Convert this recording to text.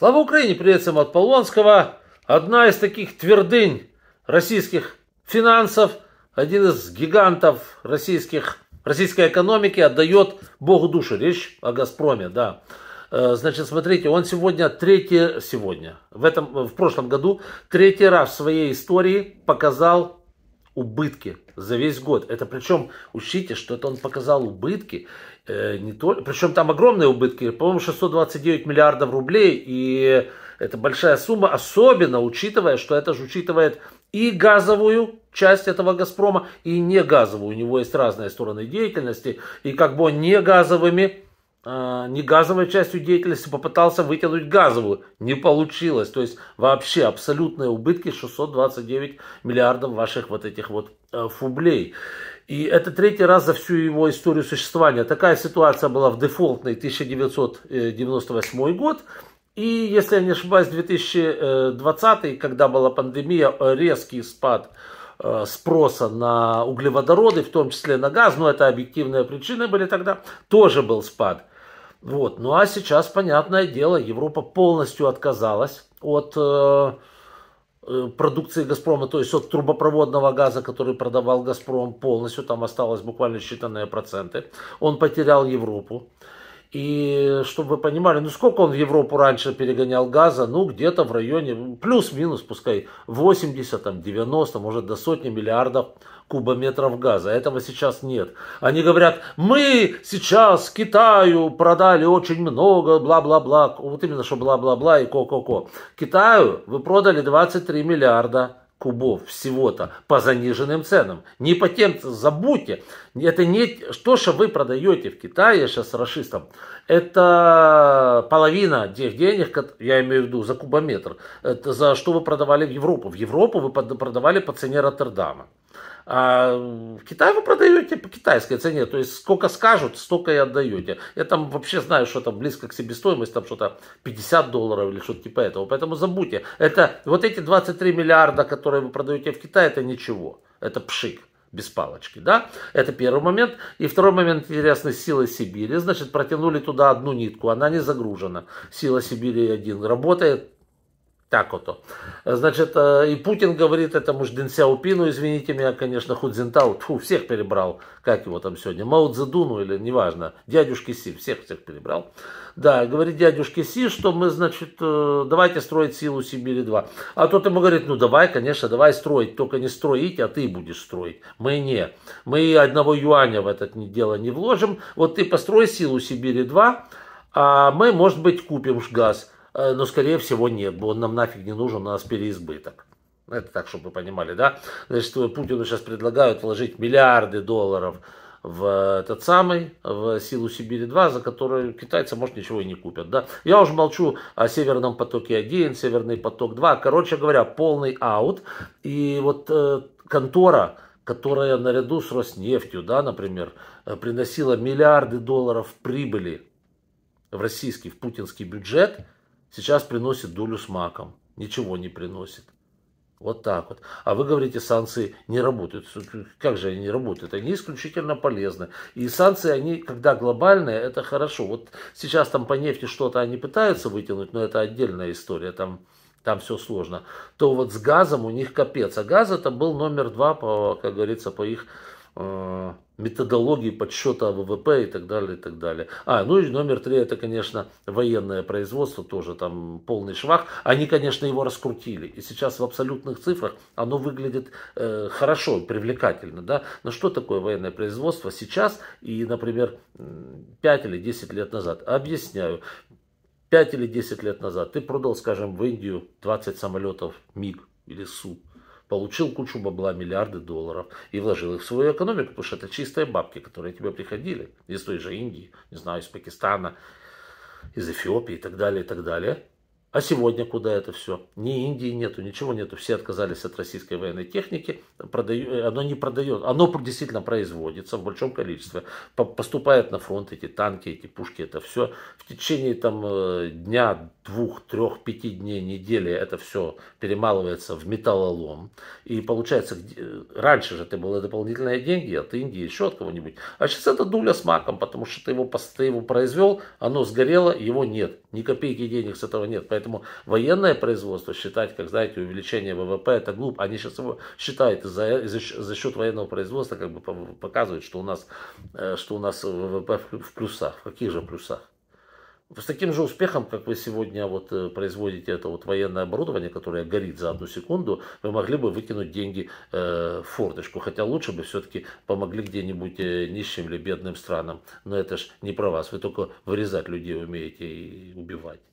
Слава Украине! Привет всем от Полонского. Одна из таких твердынь российских финансов, один из гигантов российских, российской экономики отдает Богу душу. Речь о «Газпроме», да. Э, значит, смотрите, он сегодня третий, сегодня, в, этом, в прошлом году, третий раз в своей истории показал убытки за весь год. Это причем, учтите, что это он показал убытки, э, не только, причем там огромные убытки, по-моему, 629 миллиардов рублей, и это большая сумма, особенно учитывая, что это же учитывает и газовую часть этого «Газпрома», и не газовую. У него есть разные стороны деятельности, и как бы он не газовыми а, не газовой частью деятельности попытался вытянуть газовую. Не получилось. То есть вообще абсолютные убытки 629 миллиардов ваших вот этих вот э, фублей. И это третий раз за всю его историю существования. Такая ситуация была в дефолтный 1998 э, год. И, если я не ошибаюсь, 2020, когда была пандемия, резкий спад э, спроса на углеводороды, в том числе на газ, но это объективные причины были тогда, тоже был спад. Вот. Ну а сейчас, понятное дело, Европа полностью отказалась от э, э, продукции «Газпрома», то есть от трубопроводного газа, который продавал «Газпром» полностью, там осталось буквально считанные проценты. Он потерял Европу. И чтобы вы понимали, ну сколько он в Европу раньше перегонял газа, ну где-то в районе, плюс-минус, пускай 80, там 90, может до сотни миллиардов кубометров газа. Этого сейчас нет. Они говорят, мы сейчас Китаю продали очень много, бла-бла-бла. Вот именно, что бла-бла-бла и ко-ко-ко. Китаю вы продали 23 миллиарда кубов всего-то по заниженным ценам. Не по тем, забудьте, это не то, что вы продаете в Китае сейчас расистам. Это половина тех денег, я имею в виду за кубометр, это за что вы продавали в Европу. В Европу вы продавали по цене Роттердама. А в Китае вы продаете по китайской цене, то есть сколько скажут, столько и отдаете. Я там вообще знаю, что там близко к себестоимости, там что-то 50 долларов или что-то типа этого. Поэтому забудьте. Это вот эти 23 миллиарда, которые вы продаете в Китае, это ничего. Это пшик без палочки, да? Это первый момент. И второй момент интересный, сила Сибири. Значит, протянули туда одну нитку, она не загружена. Сила Сибири один работает, так вот. Значит, э, и Путин говорит этому же Дэн Сяопину, извините меня, конечно, Худзинтау, тьфу, всех перебрал, как его там сегодня, Мао Цзэдуну или неважно, дядюшки Си, всех-всех перебрал. Да, говорит дядюшке Си, что мы, значит, э, давайте строить силу Сибири-2. А тот ему говорит, ну давай, конечно, давай строить, только не строить, а ты будешь строить. Мы не. Мы одного юаня в это дело не вложим. Вот ты построй силу Сибири-2, а мы, может быть, купим газ. Э, но, скорее всего, нет, бо он нам нафиг не нужен, у нас переизбыток. Ну, это так, чтобы вы понимали, да? Значит, Путину сейчас предлагают вложить миллиарды долларов в этот самый, в силу Сибири-2, за которую китайцы, может, ничего и не купят, да? Я уже молчу о Северном потоке-1, Северный поток-2. Короче говоря, полный аут. И вот э, контора, которая наряду с Роснефтью, да, например, э, приносила миллиарды долларов прибыли в российский, в путинский бюджет – Сейчас приносит дулю с маком. Ничего не приносит. Вот так вот. А вы говорите, санкции не работают. Как же они не работают? Они исключительно полезны. И санкции, они, когда глобальные, это хорошо. Вот сейчас там по нефти что-то они пытаются вытянуть, но это отдельная история. Там, там все сложно. То вот с газом у них капец. А газ это был номер два, по, как говорится, по их Э, методологии подсчета ВВП и так далее, и так далее. А, ну и номер три, это, конечно, военное производство, тоже там полный швах. Они, конечно, его раскрутили. И сейчас в абсолютных цифрах оно выглядит э, хорошо, привлекательно, да. Но что такое военное производство сейчас и, например, 5 или 10 лет назад? Объясняю. 5 или 10 лет назад ты продал, скажем, в Индию 20 самолетов МиГ или СУ получил кучу бабла, миллиарды долларов и вложил их в свою экономику, потому что это чистые бабки, которые тебе приходили из той же Индии, не знаю, из Пакистана, из Эфиопии и так далее, и так далее. А сегодня куда это все? Ни Индии нету, ничего нету. Все отказались от российской военной техники. Продаю, оно не продает. Оно действительно производится в большом количестве. Поступают на фронт эти танки, эти пушки. Это все в течение там, э, дня, двух, трех, пяти дней, недели. Это все перемалывается в металлолом. И получается, э, раньше же это было дополнительные деньги от Индии, еще от кого-нибудь. А сейчас это дуля с маком, потому что ты его, ты его произвел, оно сгорело, его нет. Ни копейки денег с этого нет Поэтому военное производство считать, как знаете, увеличение ВВП, это глупо. Они сейчас его считают за, за, за счет военного производства, как бы показывают, что у нас, э, что у нас ВВП в плюсах. В каких же плюсах? С таким же успехом, как вы сегодня вот э, производите это вот военное оборудование, которое горит за одну секунду, вы могли бы выкинуть деньги э, в форточку. Хотя лучше бы все-таки помогли где-нибудь э, нищим или бедным странам. Но это ж не про вас. Вы только вырезать людей умеете и убивать.